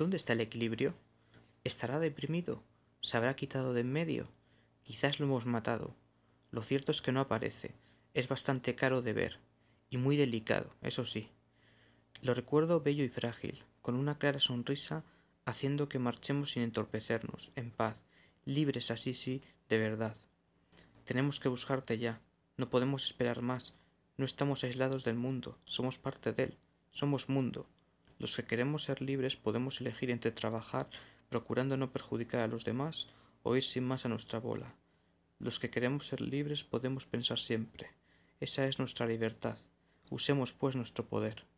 ¿Dónde está el equilibrio? ¿Estará deprimido? ¿Se habrá quitado de en medio? Quizás lo hemos matado. Lo cierto es que no aparece. Es bastante caro de ver. Y muy delicado, eso sí. Lo recuerdo bello y frágil, con una clara sonrisa, haciendo que marchemos sin entorpecernos, en paz, libres así sí, de verdad. Tenemos que buscarte ya. No podemos esperar más. No estamos aislados del mundo. Somos parte de él. Somos mundo. Los que queremos ser libres podemos elegir entre trabajar procurando no perjudicar a los demás o ir sin más a nuestra bola. Los que queremos ser libres podemos pensar siempre. Esa es nuestra libertad. Usemos pues nuestro poder.